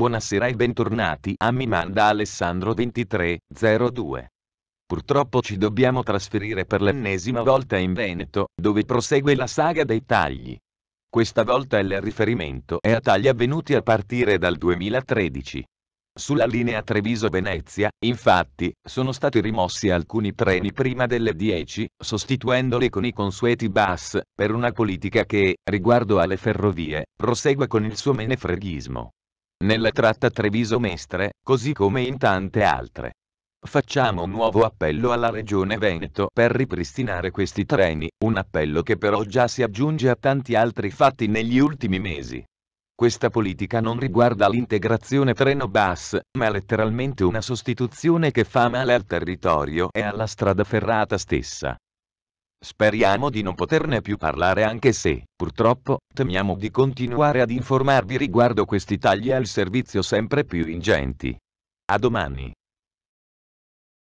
Buonasera e bentornati a Mi Manda Alessandro 2302. Purtroppo ci dobbiamo trasferire per l'ennesima volta in Veneto, dove prosegue la saga dei tagli. Questa volta il riferimento è a tagli avvenuti a partire dal 2013. Sulla linea Treviso-Venezia, infatti, sono stati rimossi alcuni treni prima delle 10, sostituendoli con i consueti bus, per una politica che, riguardo alle ferrovie, prosegue con il suo menefreghismo nella tratta Treviso-Mestre, così come in tante altre. Facciamo un nuovo appello alla Regione Veneto per ripristinare questi treni, un appello che però già si aggiunge a tanti altri fatti negli ultimi mesi. Questa politica non riguarda l'integrazione treno-bus, ma letteralmente una sostituzione che fa male al territorio e alla strada ferrata stessa. Speriamo di non poterne più parlare anche se, purtroppo, temiamo di continuare ad informarvi riguardo questi tagli al servizio sempre più ingenti. A domani.